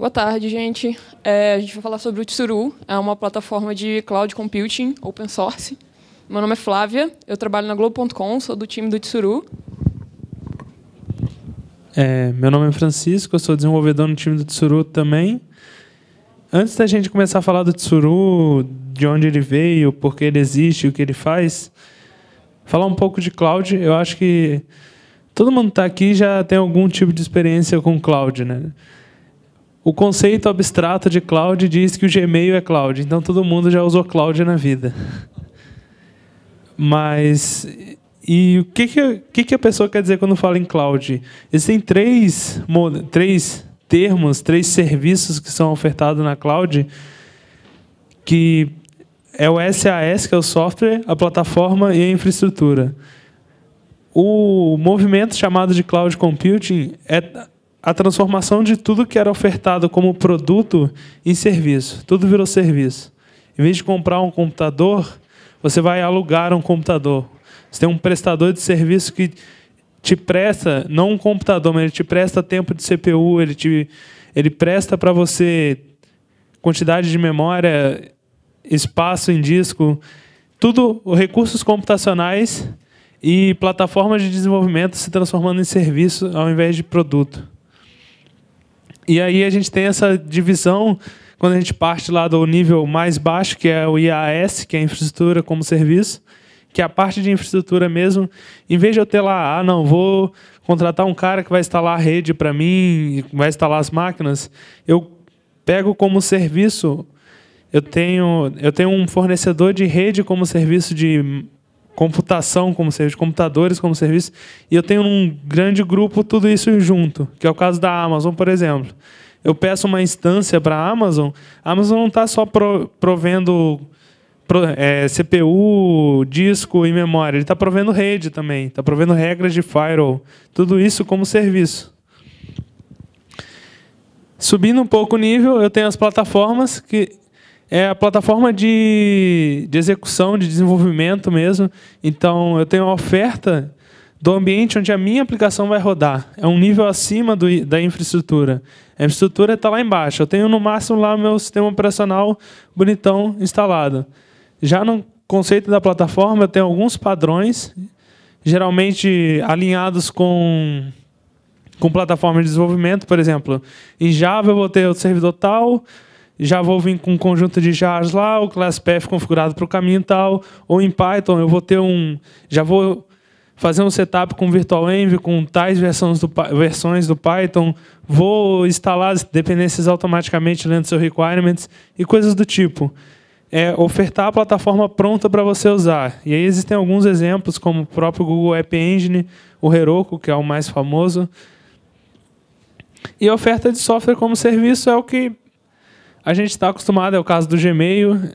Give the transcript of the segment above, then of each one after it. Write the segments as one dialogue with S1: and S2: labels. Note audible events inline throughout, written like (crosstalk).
S1: Boa tarde, gente. É, a gente vai falar sobre o Tsuru, é uma plataforma de cloud computing open source. Meu nome é Flávia, eu trabalho na Globo.com, sou do time do Tsuru.
S2: É, meu nome é Francisco, eu sou desenvolvedor no time do Tsuru também. Antes da gente começar a falar do Tsuru, de onde ele veio, por que ele existe, o que ele faz, falar um pouco de cloud. Eu acho que todo mundo que está aqui já tem algum tipo de experiência com cloud, né? O conceito abstrato de cloud diz que o Gmail é cloud, então todo mundo já usou cloud na vida. Mas e o que que, que, que a pessoa quer dizer quando fala em cloud? Existem três três termos, três serviços que são ofertados na cloud que é o SaaS, que é o software, a plataforma e a infraestrutura. O movimento chamado de cloud computing é a transformação de tudo que era ofertado como produto em serviço. Tudo virou serviço. Em vez de comprar um computador, você vai alugar um computador. Você tem um prestador de serviço que te presta, não um computador, mas ele te presta tempo de CPU, ele, te, ele presta para você quantidade de memória, espaço em disco, tudo, recursos computacionais e plataformas de desenvolvimento se transformando em serviço ao invés de produto. E aí a gente tem essa divisão quando a gente parte lá do nível mais baixo, que é o IAS, que é infraestrutura como serviço, que é a parte de infraestrutura mesmo. Em vez de eu ter lá, ah, não, vou contratar um cara que vai instalar a rede para mim, vai instalar as máquinas, eu pego como serviço, eu tenho, eu tenho um fornecedor de rede como serviço de computação como serviço, computadores como serviço, e eu tenho um grande grupo tudo isso junto, que é o caso da Amazon, por exemplo. Eu peço uma instância para a Amazon, a Amazon não está só provendo é, CPU, disco e memória, ele está provendo rede também, está provendo regras de firewall, tudo isso como serviço. Subindo um pouco o nível, eu tenho as plataformas que é a plataforma de, de execução, de desenvolvimento mesmo. Então, eu tenho a oferta do ambiente onde a minha aplicação vai rodar. É um nível acima do, da infraestrutura. A infraestrutura está lá embaixo. Eu tenho, no máximo, lá o meu sistema operacional bonitão instalado. Já no conceito da plataforma, eu tenho alguns padrões, geralmente alinhados com com plataforma de desenvolvimento, por exemplo. Em Java eu vou ter o servidor tal, já vou vir com um conjunto de jars lá, o ClassPath configurado para o caminho tal, ou em Python eu vou ter um, já vou fazer um setup com virtualenv com tais versões do, versões do Python, vou instalar as dependências automaticamente dentro do seu requirements e coisas do tipo. É ofertar a plataforma pronta para você usar. E aí existem alguns exemplos, como o próprio Google App Engine, o Heroku, que é o mais famoso. E a oferta de software como serviço é o que a gente está acostumado, é o caso do Gmail.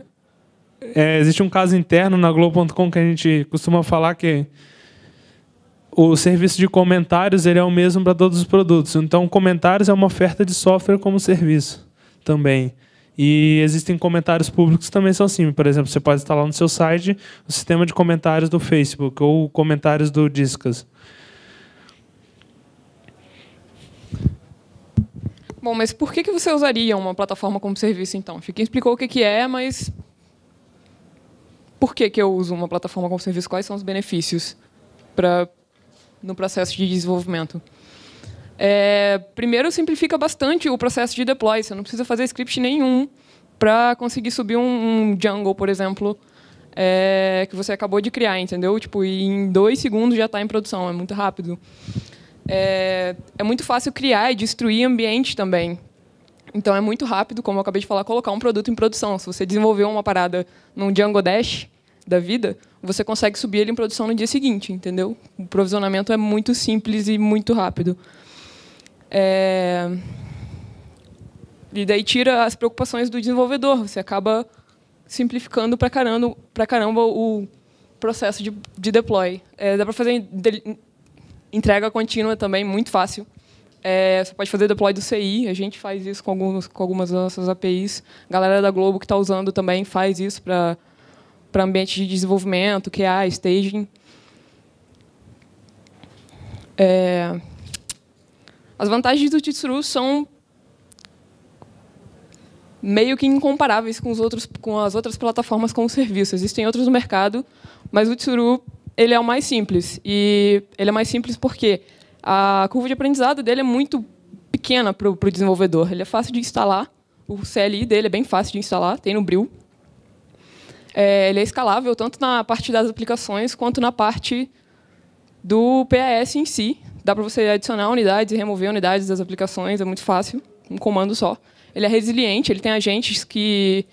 S2: É, existe um caso interno na Globo.com que a gente costuma falar que o serviço de comentários ele é o mesmo para todos os produtos. Então, comentários é uma oferta de software como serviço também. E existem comentários públicos que também são assim. Por exemplo, você pode instalar no seu site o sistema de comentários do Facebook ou comentários do Discas.
S1: Bom, mas por que, que você usaria uma plataforma como serviço, então? Fiquei explicou o que, que é, mas por que, que eu uso uma plataforma como serviço? Quais são os benefícios para no processo de desenvolvimento? É, primeiro, simplifica bastante o processo de deploy. Você não precisa fazer script nenhum para conseguir subir um, um, Django, por exemplo, é, que você acabou de criar, entendeu? Tipo, em dois segundos já está em produção, é muito rápido é, é muito fácil criar e destruir ambiente também. Então é muito rápido, como eu acabei de falar, colocar um produto em produção. Se você desenvolveu uma parada num Django Dash da vida, você consegue subir ele em produção no dia seguinte, entendeu? O provisionamento é muito simples e muito rápido. É... E daí tira as preocupações do desenvolvedor. Você acaba simplificando para caramba, caramba o processo de, de deploy. É, dá para fazer Entrega contínua também, muito fácil. É, você pode fazer deploy do CI, a gente faz isso com, alguns, com algumas das nossas APIs. A galera da Globo que está usando também faz isso para ambiente de desenvolvimento, QA, staging. É, as vantagens do Titsuru são meio que incomparáveis com, os outros, com as outras plataformas como serviço. Existem outros no mercado, mas o Tsuru ele é o mais simples. E ele é mais simples porque a curva de aprendizado dele é muito pequena para o desenvolvedor. Ele é fácil de instalar. O CLI dele é bem fácil de instalar, tem no Brew. É, ele é escalável tanto na parte das aplicações quanto na parte do PAS em si. Dá para você adicionar unidades e remover unidades das aplicações, é muito fácil, um comando só. Ele é resiliente, ele tem agentes que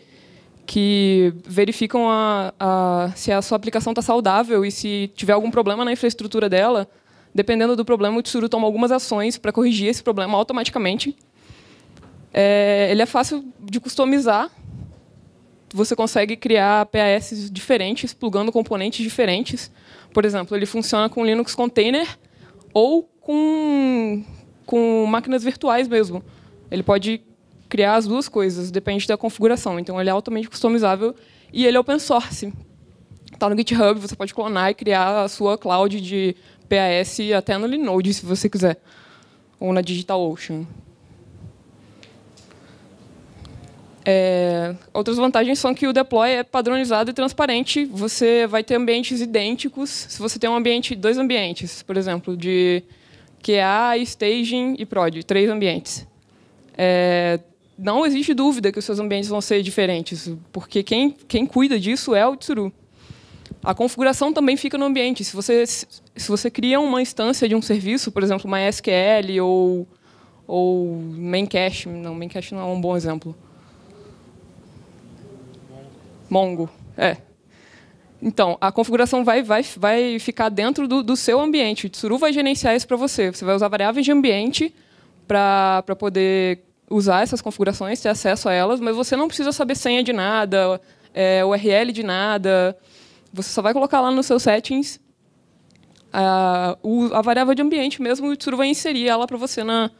S1: que verificam a, a, se a sua aplicação está saudável e se tiver algum problema na infraestrutura dela, dependendo do problema, o Tsuru toma algumas ações para corrigir esse problema automaticamente. É, ele é fácil de customizar. Você consegue criar PAS diferentes, plugando componentes diferentes. Por exemplo, ele funciona com Linux Container ou com, com máquinas virtuais mesmo. Ele pode criar as duas coisas, depende da configuração. Então, ele é altamente customizável e ele é open source. Está no GitHub, você pode clonar e criar a sua cloud de PAS até no Linode, se você quiser, ou na DigitalOcean. É, outras vantagens são que o deploy é padronizado e transparente. Você vai ter ambientes idênticos. Se você tem um ambiente, dois ambientes, por exemplo, de QA, staging e prod, três ambientes. É, não existe dúvida que os seus ambientes vão ser diferentes, porque quem, quem cuida disso é o Tsuru. A configuração também fica no ambiente. Se você, se você cria uma instância de um serviço, por exemplo, uma SQL ou, ou cache, não, cache não é um bom exemplo. Mongo, é. Então, a configuração vai, vai, vai ficar dentro do, do seu ambiente. O Tsuru vai gerenciar isso para você. Você vai usar variáveis de ambiente para poder usar essas configurações, ter acesso a elas, mas você não precisa saber senha de nada, é, URL de nada. Você só vai colocar lá nos seus settings a, a variável de ambiente mesmo e o Tsuru vai inserir ela para você na,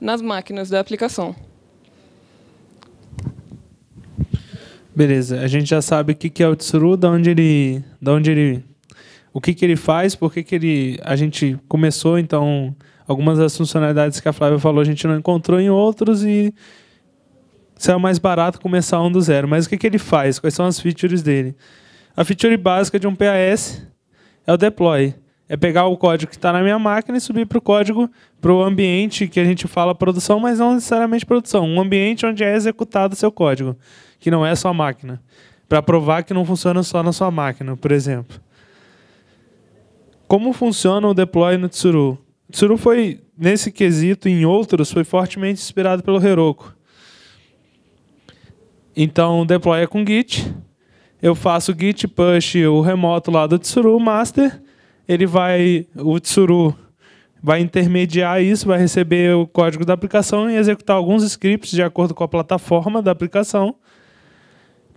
S1: nas máquinas da aplicação.
S2: Beleza, a gente já sabe o que é o Tsuru, da onde ele, da onde ele, o que, que ele faz, por que, que ele, a gente começou então algumas das funcionalidades que a Flávia falou a gente não encontrou em outros e saiu mais barato começar um do zero. Mas o que, que ele faz? Quais são as features dele? A feature básica de um PAS é o deploy. É pegar o código que está na minha máquina e subir para o código, para o ambiente que a gente fala produção, mas não necessariamente produção. Um ambiente onde é executado o seu código, que não é a sua máquina. Para provar que não funciona só na sua máquina, por exemplo. Como funciona o deploy no Tsuru? Tsuru foi, nesse quesito, em outros, foi fortemente inspirado pelo Heroku. Então, deploya é com Git. Eu faço Git push o remoto lá do Tsuru master. Ele vai, o Tsuru vai intermediar isso, vai receber o código da aplicação e executar alguns scripts de acordo com a plataforma da aplicação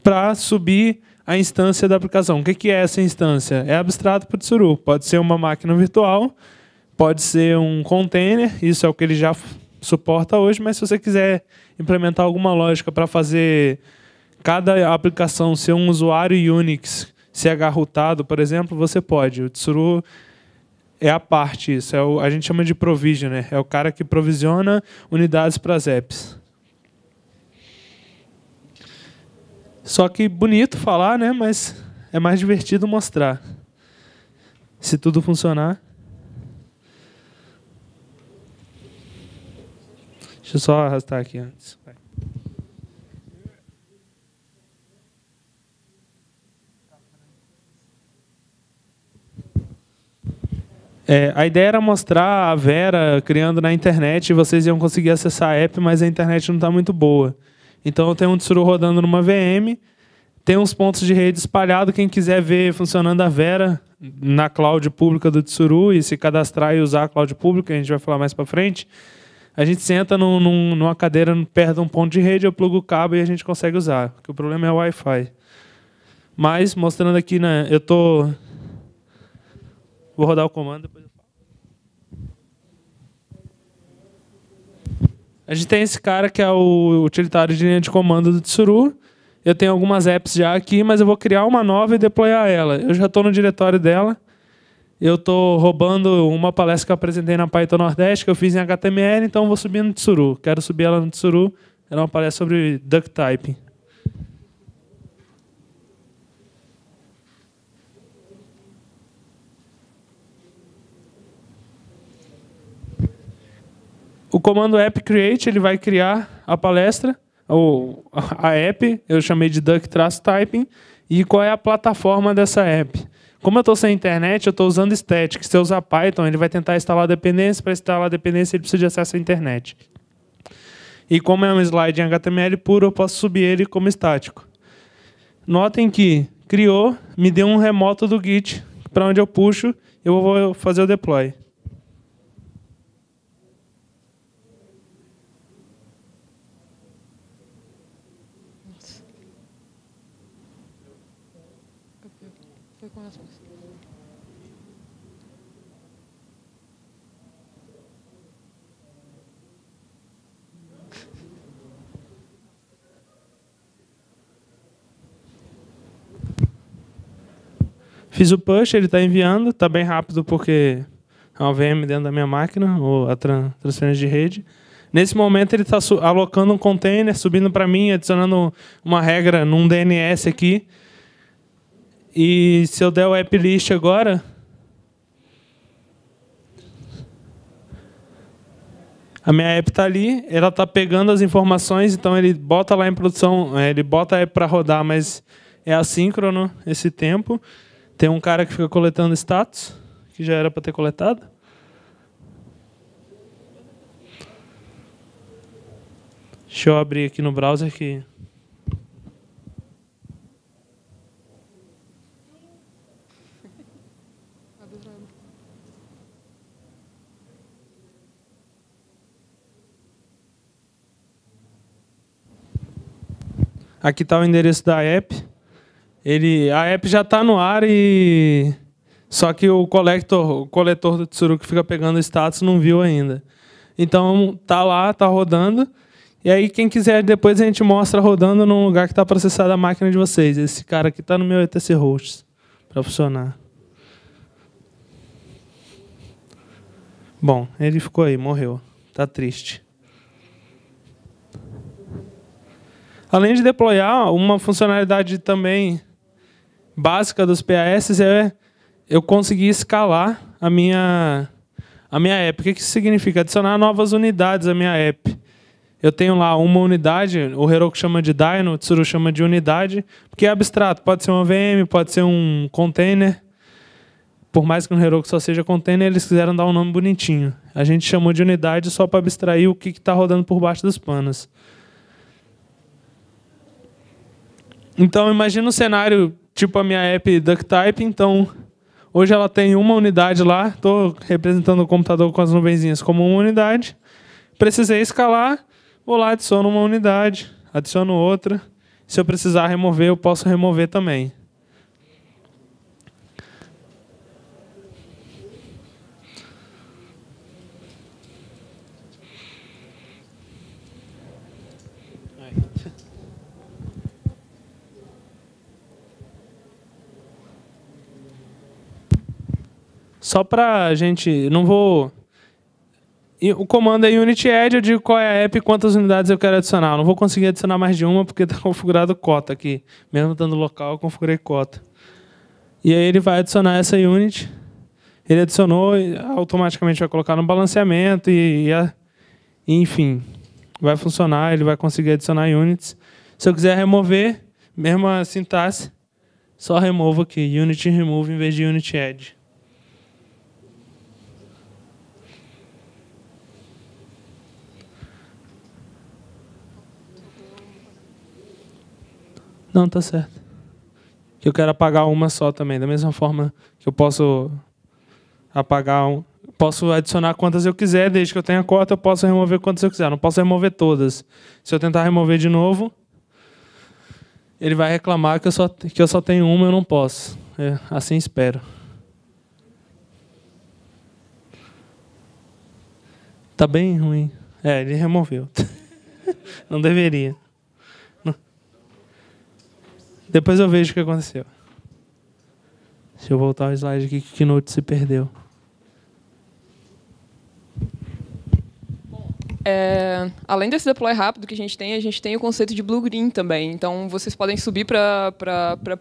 S2: para subir a instância da aplicação. O que é essa instância? É abstrato para o Tsuru. Pode ser uma máquina virtual pode ser um container, isso é o que ele já suporta hoje, mas se você quiser implementar alguma lógica para fazer cada aplicação ser um usuário Unix, se agarrotado, por exemplo, você pode. O Tsuru é a parte, isso é o, a gente chama de provisioner, né? é o cara que provisiona unidades para as apps. Só que bonito falar, né? Mas é mais divertido mostrar. Se tudo funcionar. Deixa eu só arrastar aqui antes. Vai. É, a ideia era mostrar a Vera criando na internet e vocês iam conseguir acessar a app, mas a internet não está muito boa. Então eu tenho um Tsuru rodando numa VM, tem uns pontos de rede espalhados. Quem quiser ver funcionando a Vera na cloud pública do Tsuru e se cadastrar e usar a cloud pública, a gente vai falar mais para frente a gente senta num, num, numa cadeira perto de um ponto de rede, eu plugo o cabo e a gente consegue usar. Porque o problema é o Wi-Fi. Mas, mostrando aqui, né, eu tô... Vou rodar o comando, depois eu falo. A gente tem esse cara que é o utilitário de linha de comando do Tsuru. Eu tenho algumas apps já aqui, mas eu vou criar uma nova e deployar ela. Eu já estou no diretório dela eu estou roubando uma palestra que eu apresentei na Python Nordeste, que eu fiz em HTML, então vou subir no Tsuru. Quero subir ela no Tsuru. Era é uma palestra sobre duck typing. O comando app create ele vai criar a palestra, ou a app, eu chamei de duck-typing, e qual é a plataforma dessa app. Como eu estou sem internet, eu estou usando static. Se eu usar Python, ele vai tentar instalar a dependência. Para instalar a dependência, ele precisa de acesso à internet. E como é um slide em HTML puro, eu posso subir ele como estático. Notem que criou, me deu um remoto do Git para onde eu puxo, eu vou fazer o deploy. Fiz o push, ele está enviando, está bem rápido porque é uma VM dentro da minha máquina, ou a transferência de rede. Nesse momento ele está alocando um container, subindo para mim, adicionando uma regra num DNS aqui. E se eu der o app list agora. A minha app está ali, ela está pegando as informações, então ele bota lá em produção, é, ele bota a app para rodar, mas é assíncrono esse tempo. Tem um cara que fica coletando status, que já era para ter coletado. Deixa eu abrir aqui no browser que Aqui está o endereço da app. Ele, a app já está no ar e só que o coletor, o coletor do Tsuru que fica pegando status não viu ainda. Então tá lá, tá rodando. E aí quem quiser depois a gente mostra rodando num lugar que está processada a máquina de vocês. Esse cara aqui está no meu ETC hosts para funcionar. Bom, ele ficou aí, morreu. Tá triste. Além de deployar uma funcionalidade também básica dos PAS é eu conseguir escalar a minha, a minha app. O que isso significa? Adicionar novas unidades à minha app. Eu tenho lá uma unidade, o Heroku chama de dyno, o Tsuru chama de unidade, porque é abstrato. Pode ser uma VM, pode ser um container. Por mais que no Heroku só seja container, eles quiseram dar um nome bonitinho. A gente chamou de unidade só para abstrair o que está rodando por baixo dos panos. Então, imagina um cenário tipo a minha app DuckType, então hoje ela tem uma unidade lá, estou representando o computador com as nuvenzinhas como uma unidade. Precisei escalar, vou lá, adiciono uma unidade, adiciono outra. Se eu precisar remover, eu posso remover também. só pra gente. Não vou. O comando é Unity Add, eu digo qual é a app e quantas unidades eu quero adicionar. Eu não vou conseguir adicionar mais de uma porque está (laughs) configurado cota aqui. Mesmo dando local, eu configurei cota. E aí ele vai adicionar essa unit. Ele adicionou e automaticamente vai colocar no balanceamento e, e a, enfim, vai funcionar. Ele vai conseguir adicionar units. Se eu quiser remover, mesma sintaxe, só removo aqui, unit remove em vez de unit add. Não, tá certo. Eu quero apagar uma só também, da mesma forma que eu posso apagar um, posso adicionar quantas eu quiser, desde que eu tenha cota, eu posso remover quantas eu quiser. Não posso remover todas. Se eu tentar remover de novo, ele vai reclamar que eu só, que eu só tenho uma, eu não posso. É, assim espero. Tá bem ruim. É, ele removeu. (laughs) não deveria. Depois eu vejo o que aconteceu. Deixa eu voltar o slide aqui que o Keynote se perdeu.
S1: É, além desse deploy rápido que a gente tem, a gente tem o conceito de blue-green também. Então, vocês podem subir para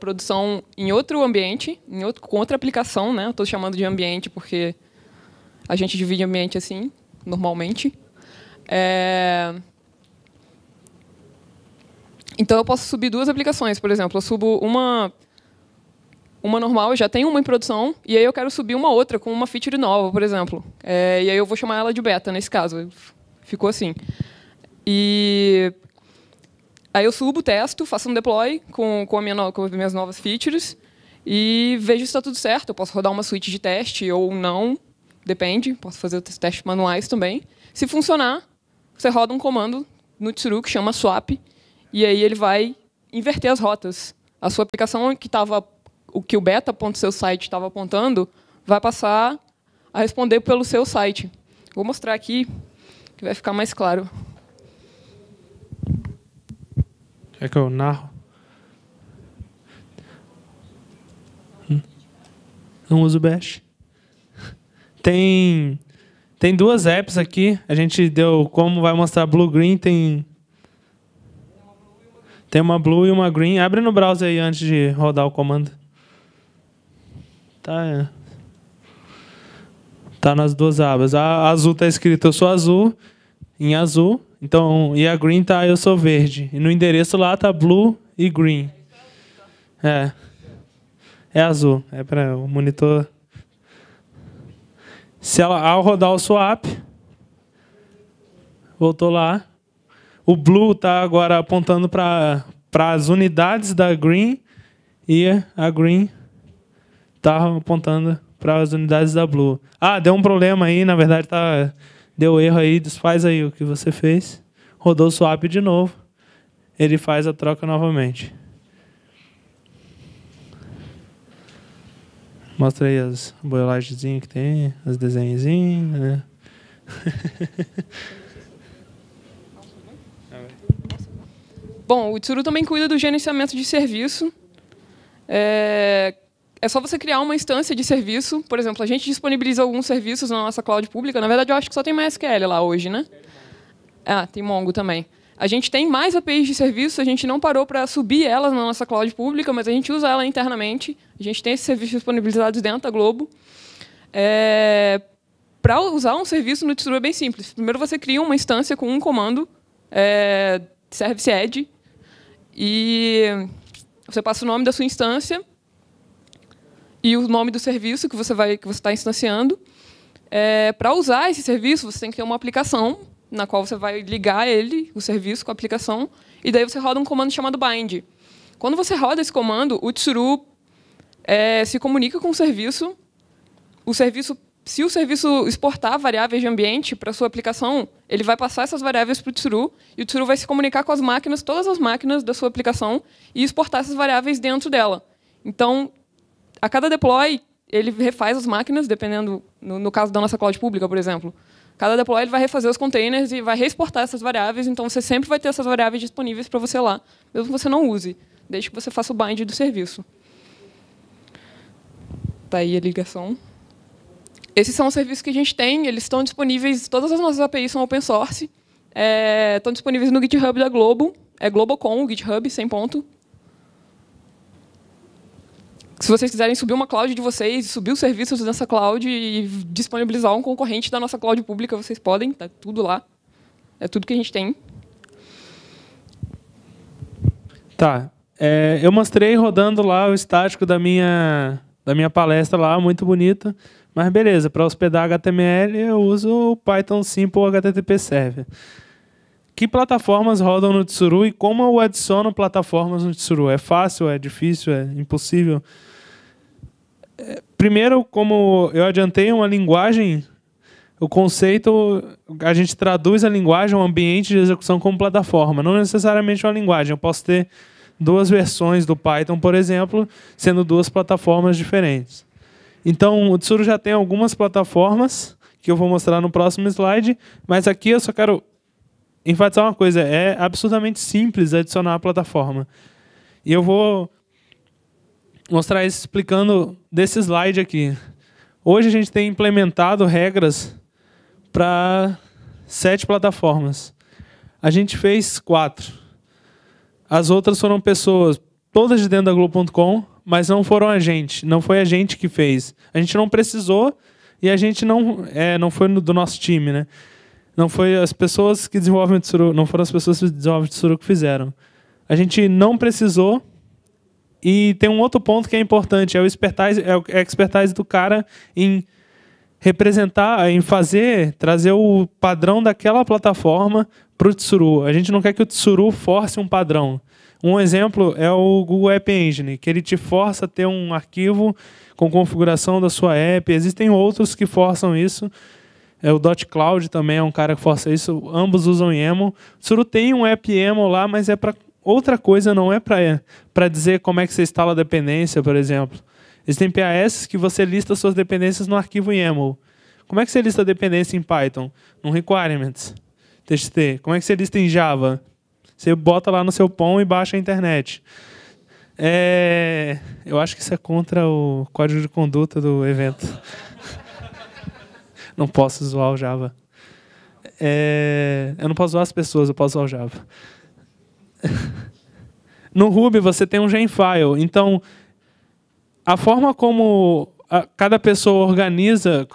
S1: produção em outro ambiente, em outro, com outra aplicação. Né? Estou chamando de ambiente porque a gente divide ambiente assim, normalmente. É, então eu posso subir duas aplicações, por exemplo. Eu subo uma uma normal, eu já tenho uma em produção, e aí eu quero subir uma outra com uma feature nova, por exemplo. É, e aí eu vou chamar ela de beta, nesse caso. Ficou assim. E aí eu subo, testo, faço um deploy com, com, minha, com as minhas novas features e vejo se está tudo certo. Eu posso rodar uma suite de teste ou não, depende. Posso fazer testes manuais também. Se funcionar, você roda um comando no Tsuru que chama swap, e aí ele vai inverter as rotas. A sua aplicação que estava o que o beta.seu site estava apontando vai passar a responder pelo seu site. Vou mostrar aqui que vai ficar mais claro.
S2: É que eu narro? Hum? Não uso Bash. Tem tem duas apps aqui. A gente deu como vai mostrar Blue Green tem tem uma blue e uma green. Abre no browser aí antes de rodar o comando. Tá, é. Tá nas duas abas. A azul tá escrito eu sou azul, em azul. Então, e a green tá eu sou verde. E no endereço lá tá blue e green. É. É azul. É para o monitor. Se ela, ao rodar o swap, voltou lá. O blue está agora apontando para as unidades da green e a green está apontando para as unidades da blue. Ah, deu um problema aí, na verdade tá deu erro aí, desfaz aí o que você fez. Rodou o swap de novo. Ele faz a troca novamente. Mostra aí as boiolagens que tem, as desenhozinhos,
S1: né? (laughs) Bom, o Tsuru também cuida do gerenciamento de serviço. É, é só você criar uma instância de serviço. Por exemplo, a gente disponibiliza alguns serviços na nossa cloud pública. Na verdade, eu acho que só tem MySQL lá hoje, né? Ah, tem Mongo também. A gente tem mais APIs de serviço, a gente não parou para subir elas na nossa cloud pública, mas a gente usa ela internamente. A gente tem esses serviços disponibilizados dentro da Globo. É... Para usar um serviço no Tsuru é bem simples. Primeiro você cria uma instância com um comando, é... service add, e você passa o nome da sua instância e o nome do serviço que você vai que você está instanciando. É, para usar esse serviço, você tem que ter uma aplicação na qual você vai ligar ele, o serviço, com a aplicação, e daí você roda um comando chamado bind. Quando você roda esse comando, o Tsuru é, se comunica com o serviço, o serviço se o serviço exportar variáveis de ambiente para sua aplicação, ele vai passar essas variáveis para o Tsuru, e o Tsuru vai se comunicar com as máquinas, todas as máquinas da sua aplicação, e exportar essas variáveis dentro dela. Então, a cada deploy, ele refaz as máquinas, dependendo, no, no caso da nossa cloud pública, por exemplo. Cada deploy ele vai refazer os containers e vai reexportar essas variáveis, então você sempre vai ter essas variáveis disponíveis para você lá, mesmo que você não use, desde que você faça o bind do serviço. Está aí a ligação esses são os serviços que a gente tem, eles estão disponíveis, todas as nossas APIs são open source, é, estão disponíveis no GitHub da Globo, é Globocom, o GitHub, sem ponto. Se vocês quiserem subir uma cloud de vocês, subir os serviços dessa cloud e disponibilizar um concorrente da nossa cloud pública, vocês podem, tá tudo lá. É tudo que a gente tem.
S2: Tá. É, eu mostrei rodando lá o estático da minha, da minha palestra lá, muito bonito. Mas beleza, para hospedar HTML eu uso o Python Simple HTTP Server. Que plataformas rodam no Tsuru e como eu adiciono plataformas no Tsuru? É fácil, é difícil, é impossível? É, primeiro, como eu adiantei, uma linguagem, o conceito, a gente traduz a linguagem, o ambiente de execução como plataforma, não necessariamente uma linguagem. Eu posso ter duas versões do Python, por exemplo, sendo duas plataformas diferentes. Então, o Tsuru já tem algumas plataformas que eu vou mostrar no próximo slide, mas aqui eu só quero enfatizar uma coisa: é absolutamente simples adicionar a plataforma. E eu vou mostrar isso explicando desse slide aqui. Hoje a gente tem implementado regras para sete plataformas. A gente fez quatro. As outras foram pessoas, todas de dentro da Globo.com, mas não foram a gente, não foi a gente que fez. A gente não precisou e a gente não é, não foi no, do nosso time, né? Não foi as pessoas que desenvolvem tsuru, não foram as pessoas que desenvolvem tsuru que fizeram. A gente não precisou e tem um outro ponto que é importante, é o expertise, é a expertise do cara em representar, em fazer, trazer o padrão daquela plataforma para o Tsuru. A gente não quer que o Tsuru force um padrão. Um exemplo é o Google App Engine, que ele te força a ter um arquivo com configuração da sua app. Existem outros que forçam isso. É o Dot Cloud também é um cara que força isso. Ambos usam YAML. Suru tem um app YAML lá, mas é para outra coisa, não é para dizer como é que você instala a dependência, por exemplo. Existem PAS que você lista suas dependências no arquivo YAML. Como é que você lista a dependência em Python? No requirements. TXT. Como é que você lista em Java? Você bota lá no seu pão e baixa a internet. É, eu acho que isso é contra o código de conduta do evento. (laughs) não posso zoar o Java. É, eu não posso zoar as pessoas, eu posso zoar o Java. (laughs) no Ruby você tem um genfile, então a forma como a, cada pessoa organiza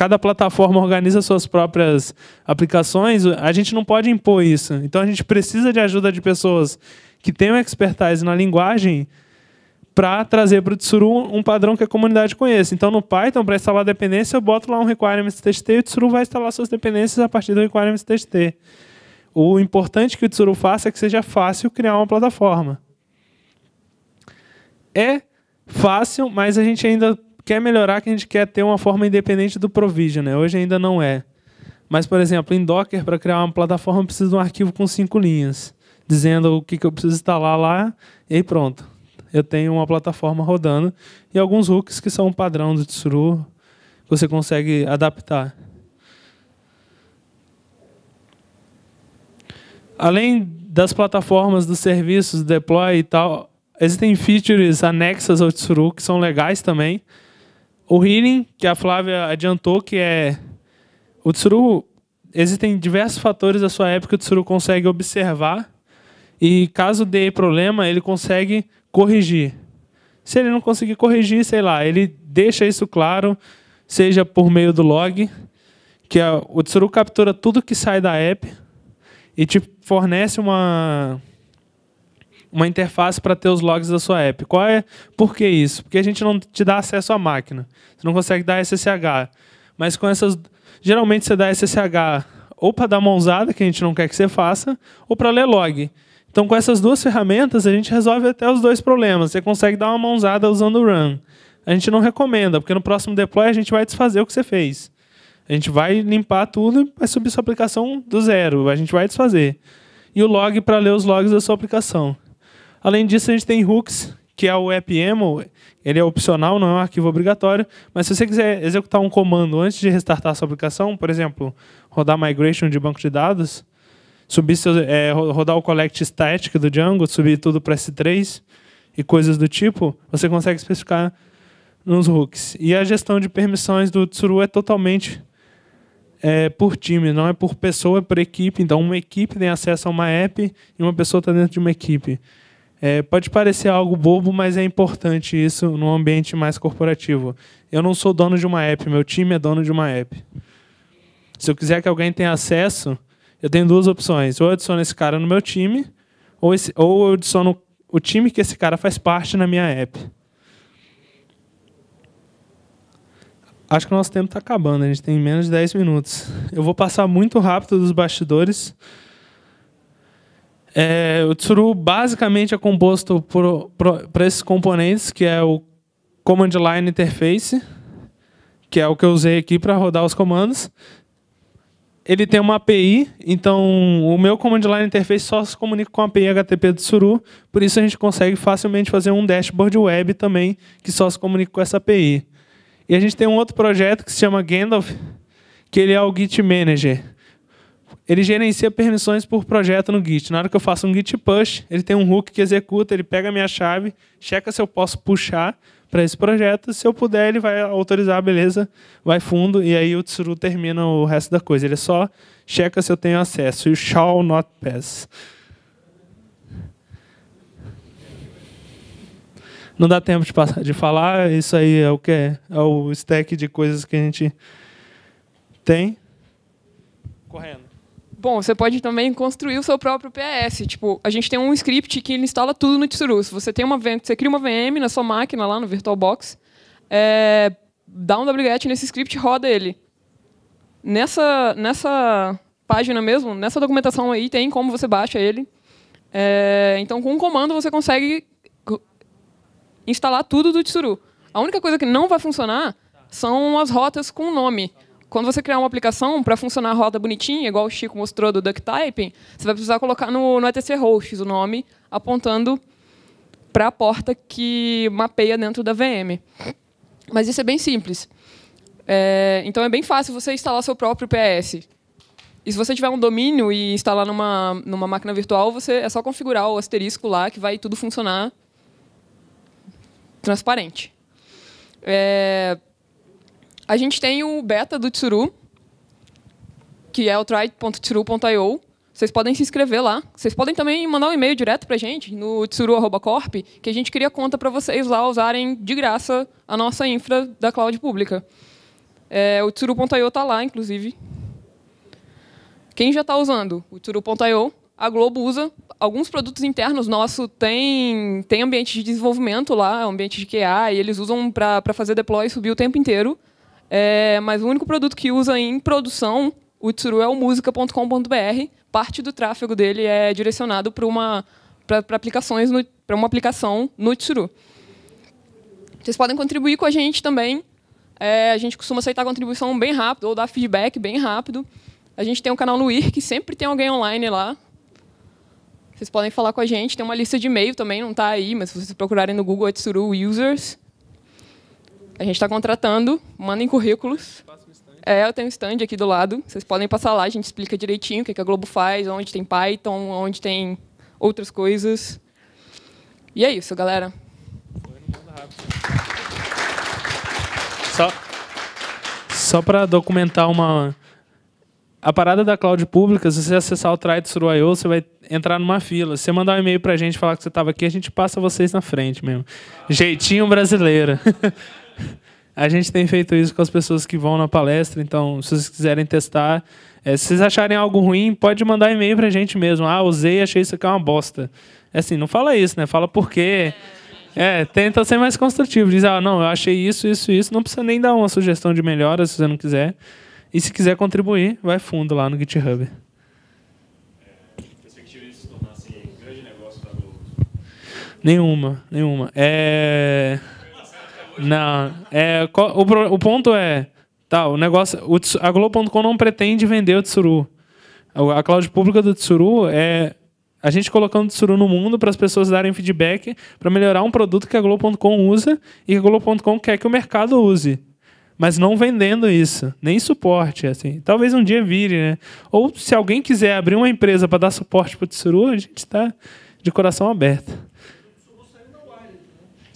S2: cada plataforma organiza suas próprias aplicações, a gente não pode impor isso. Então a gente precisa de ajuda de pessoas que tenham expertise na linguagem para trazer para o Tsuru um padrão que a comunidade conheça. Então, no Python, para instalar dependência, eu boto lá um requirements.txt e o Tsuru vai instalar suas dependências a partir do requirements.txt. O importante que o Tsuru faça é que seja fácil criar uma plataforma. É fácil, mas a gente ainda quer melhorar, que a gente quer ter uma forma independente do provision, né? Hoje ainda não é. Mas, por exemplo, em Docker, para criar uma plataforma, eu preciso de um arquivo com cinco linhas, dizendo o que, que eu preciso instalar lá, e aí pronto. Eu tenho uma plataforma rodando e alguns hooks que são um padrão do Tsuru, você consegue adaptar. Além das plataformas, dos serviços, deploy e tal, existem features anexas ao Tsuru que são legais também. O healing, que a Flávia adiantou, que é. O Tsuru. Existem diversos fatores da sua época que o Tsuru consegue observar. E caso dê problema, ele consegue corrigir. Se ele não conseguir corrigir, sei lá, ele deixa isso claro, seja por meio do log, que a, o Tsuru captura tudo que sai da app e te fornece uma uma interface para ter os logs da sua app. Qual é? Por que isso? Porque a gente não te dá acesso à máquina. Você não consegue dar SSH. Mas com essas. Geralmente você dá SSH ou para dar mãozada, que a gente não quer que você faça, ou para ler log. Então, com essas duas ferramentas, a gente resolve até os dois problemas. Você consegue dar uma mãozada usando o run. A gente não recomenda, porque no próximo deploy a gente vai desfazer o que você fez. A gente vai limpar tudo e vai subir sua aplicação do zero. A gente vai desfazer. E o log para ler os logs da sua aplicação. Além disso, a gente tem hooks, que é o AppEml, ele é opcional, não é um arquivo obrigatório, mas se você quiser executar um comando antes de restartar a sua aplicação, por exemplo, rodar migration de banco de dados, subir seu, é, rodar o collect static do Django, subir tudo para S3 e coisas do tipo, você consegue especificar nos hooks. E a gestão de permissões do Tsuru é totalmente é, por time, não é por pessoa, é por equipe. Então, uma equipe tem acesso a uma app e uma pessoa está dentro de uma equipe. É, pode parecer algo bobo, mas é importante isso num ambiente mais corporativo. Eu não sou dono de uma app, meu time é dono de uma app. Se eu quiser que alguém tenha acesso, eu tenho duas opções. Ou eu adiciono esse cara no meu time, ou, esse, ou eu adiciono o time que esse cara faz parte na minha app. Acho que o nosso tempo está acabando, a gente tem menos de 10 minutos. Eu vou passar muito rápido dos bastidores. É, o Tsuru basicamente é composto por, por, por esses componentes, que é o Command Line Interface, que é o que eu usei aqui para rodar os comandos. Ele tem uma API, então o meu Command Line Interface só se comunica com a API HTTP do Tsuru. por isso a gente consegue facilmente fazer um dashboard web também, que só se comunica com essa API. E a gente tem um outro projeto que se chama Gandalf, que ele é o Git Manager ele gerencia permissões por projeto no Git. Na hora que eu faço um Git push, ele tem um hook que executa, ele pega a minha chave, checa se eu posso puxar para esse projeto. Se eu puder, ele vai autorizar, beleza, vai fundo, e aí o Tsuru termina o resto da coisa. Ele só checa se eu tenho acesso. E o shall not pass. Não dá tempo de, passar, de falar, isso aí é o que é, é o stack de coisas que a gente
S1: tem. Correndo. Bom, você pode também construir o seu próprio PS. Tipo, a gente tem um script que instala tudo no Tsuru. Se você tem uma você cria uma VM na sua máquina lá no VirtualBox, é, dá um wget nesse script, roda ele. Nessa nessa página mesmo, nessa documentação aí tem como você baixa ele. É, então, com um comando você consegue instalar tudo do Tsuru. A única coisa que não vai funcionar são as rotas com nome quando você criar uma aplicação, para funcionar a roda bonitinha, igual o Chico mostrou do Typing, você vai precisar colocar no, no etc hosts o nome, apontando para a porta que mapeia dentro da VM. Mas isso é bem simples. É, então é bem fácil você instalar seu próprio PS. E se você tiver um domínio e instalar numa, numa máquina virtual, você é só configurar o asterisco lá que vai tudo funcionar transparente. É, a gente tem o beta do Tsuru, que é o try.tsuru.io. Vocês podem se inscrever lá. Vocês podem também mandar um e-mail direto para a gente, no tsuru.corp, que a gente cria conta para vocês lá usarem de graça a nossa infra da cloud pública. É, o tsuru.io está lá, inclusive. Quem já está usando o tsuru.io, a Globo usa alguns produtos internos nosso tem tem ambiente de desenvolvimento lá, ambiente de QA, e eles usam para fazer deploy e subir o tempo inteiro. É, mas o único produto que usa em produção o Tsuru é o música.com.br. Parte do tráfego dele é direcionado para uma para aplicações para uma aplicação no Tsuru. Vocês podem contribuir com a gente também. É, a gente costuma aceitar contribuição bem rápido ou dar feedback bem rápido. A gente tem um canal no IR que sempre tem alguém online lá. Vocês podem falar com a gente. Tem uma lista de e-mail também, não está aí, mas se vocês procurarem no Google é Tsuru Users. A gente está contratando, mandem currículos. É, eu tenho um stand aqui do lado. Vocês podem passar lá, a gente explica direitinho o que a Globo faz, onde tem Python, onde tem outras coisas. E é isso, galera. Só,
S2: só para documentar uma. A parada da cloud pública, se você acessar o Trite.io, você vai entrar numa fila. Se você mandar um e-mail para a gente falar que você estava aqui, a gente passa vocês na frente mesmo. Jeitinho brasileiro. (laughs) A gente tem feito isso com as pessoas que vão na palestra, então, se vocês quiserem testar, é, se vocês acharem algo ruim, pode mandar e-mail pra gente mesmo. Ah, usei, achei isso aqui uma bosta. É assim, não fala isso, né? Fala por quê. É, tenta ser mais construtivo. Diz, ah, não, eu achei isso, isso, isso. Não precisa nem dar uma sugestão de melhora se você não quiser. E se quiser contribuir, vai fundo lá no GitHub. Nenhuma, nenhuma. É... Não, é, o, o ponto é, tá, o negócio, o, a Globo.com não pretende vender o Tsuru. A cloud pública do Tsuru é a gente colocando o Tsuru no mundo para as pessoas darem feedback para melhorar um produto que a Globo.com usa e que a Globo.com quer que o mercado use. Mas não vendendo isso, nem suporte, assim. Talvez um dia vire, né? Ou se alguém quiser abrir uma empresa para dar suporte para o Tsuru, a gente está de coração aberto.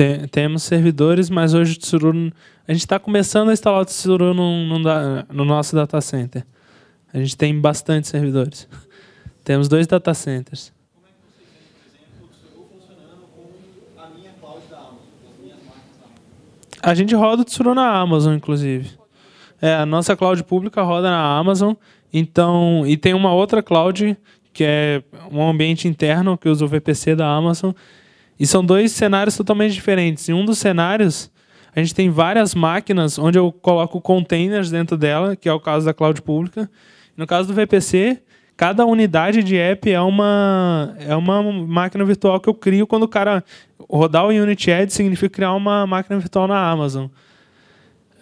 S2: Tem, temos servidores, mas hoje o Tsuru. A gente está começando a instalar o Tsuru no, no, no, nosso data center. A gente tem bastante servidores. (laughs) temos dois data centers. Como é que vocês têm, por exemplo, o funcionando com a minha cloud da Amazon, as minhas marcas da Amazon? A gente roda o Tsuru na Amazon, inclusive. É, a nossa cloud pública roda na Amazon. Então, e tem uma outra cloud que é um ambiente interno que usa o VPC da Amazon e são dois cenários totalmente diferentes. Em um dos cenários, a gente tem várias máquinas onde eu coloco containers dentro dela, que é o caso da cloud pública. No caso do VPC, cada unidade de app é uma, é uma máquina virtual que eu crio quando o cara rodar o Unity Edge significa criar uma máquina virtual na Amazon.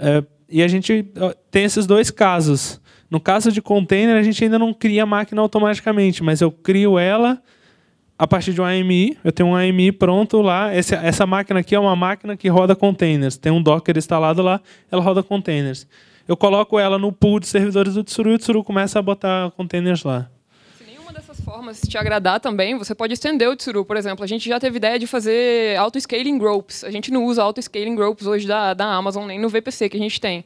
S2: É, e a gente tem esses dois casos. No caso de container, a gente ainda não cria a máquina automaticamente, mas eu crio ela a partir de um AMI, eu tenho um AMI pronto lá. Essa, essa máquina aqui é uma máquina que roda containers. Tem um Docker instalado lá, ela roda containers. Eu coloco ela no pool de servidores do Tsuru e o Tsuru começa a botar containers lá. Se nenhuma
S1: dessas formas te agradar também, você pode estender o Tsuru. Por exemplo, a gente já teve ideia de fazer auto-scaling groups. A gente não usa auto-scaling groups hoje da, da Amazon, nem no VPC que a gente tem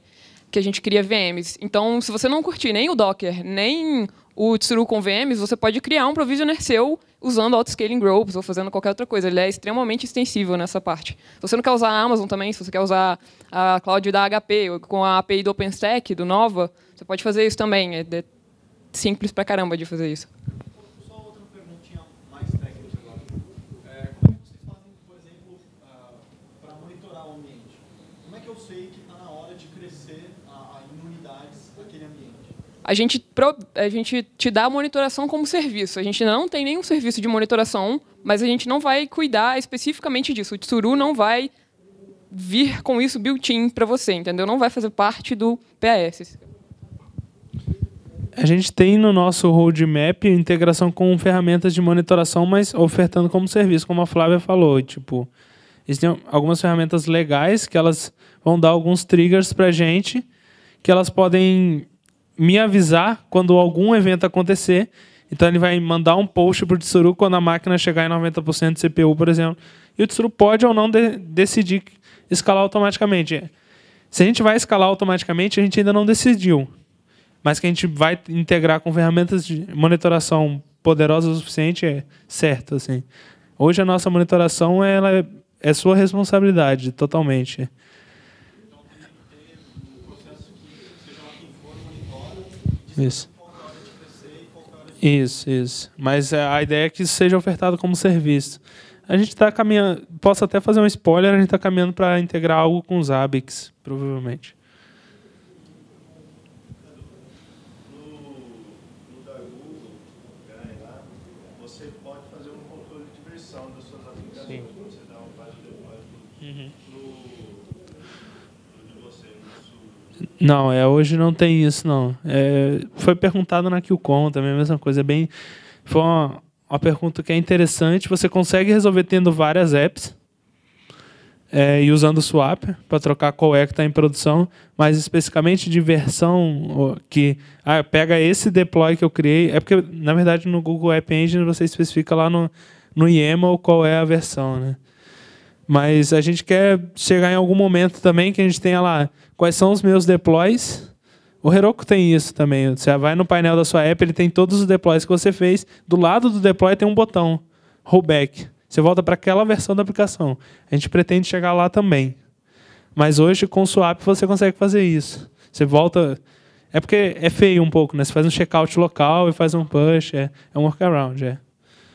S1: que a gente cria VMs. Então, se você não curtir nem o Docker, nem o Tsuru com VMs, você pode criar um provisioner seu usando autoscaling groups ou fazendo qualquer outra coisa. Ele é extremamente extensível nessa parte. Se você não quer usar a Amazon também, se você quer usar a cloud da HP ou com a API do OpenStack, do Nova, você pode fazer isso também. É, é simples pra caramba de fazer isso. a gente, a gente te dá a monitoração como serviço. A gente não tem nenhum serviço de monitoração, mas a gente não vai cuidar especificamente disso. O Tsuru não vai vir com isso built-in para você, entendeu? Não vai fazer parte do PAS.
S2: A gente tem no nosso roadmap integração com ferramentas de monitoração, mas ofertando como serviço, como a Flávia falou. Tipo, existem algumas ferramentas legais que elas vão dar alguns triggers para gente, que elas podem me avisar quando algum evento acontecer. Então ele vai mandar um post para o Tsuru quando a máquina chegar em 90% de CPU, por exemplo. E o Tsuru pode ou não de decidir escalar automaticamente. Se a gente vai escalar automaticamente, a gente ainda não decidiu. Mas que a gente vai integrar com ferramentas de monitoração poderosas o suficiente é certo. Assim. Hoje a nossa monitoração ela é, é sua responsabilidade totalmente. Isso. Isso, isso. Mas é, a ideia é que isso seja ofertado como serviço. A gente está caminhando. Posso até fazer um spoiler, a gente está caminhando para integrar algo com os ABIX, provavelmente. Sim. Uhum. Não, é, hoje não tem isso, não. É, foi perguntado na QCon também, a mesma coisa. É bem, foi uma, uma pergunta que é interessante. Você consegue resolver tendo várias apps é, e usando o swap para trocar qual é que está em produção, mas especificamente de versão que ah, pega esse deploy que eu criei. É porque, na verdade, no Google App Engine você especifica lá no, no YAML qual é a versão, né? Mas a gente quer chegar em algum momento também que a gente tenha lá quais são os meus deploys. O Heroku tem isso também. Você vai no painel da sua app, ele tem todos os deploys que você fez. Do lado do deploy tem um botão rollback. Você volta para aquela versão da aplicação. A gente pretende chegar lá também. Mas hoje com o swap você consegue fazer isso. Você volta é porque é feio um pouco, né? Você faz um checkout local e faz um push, é, é um workaround, é.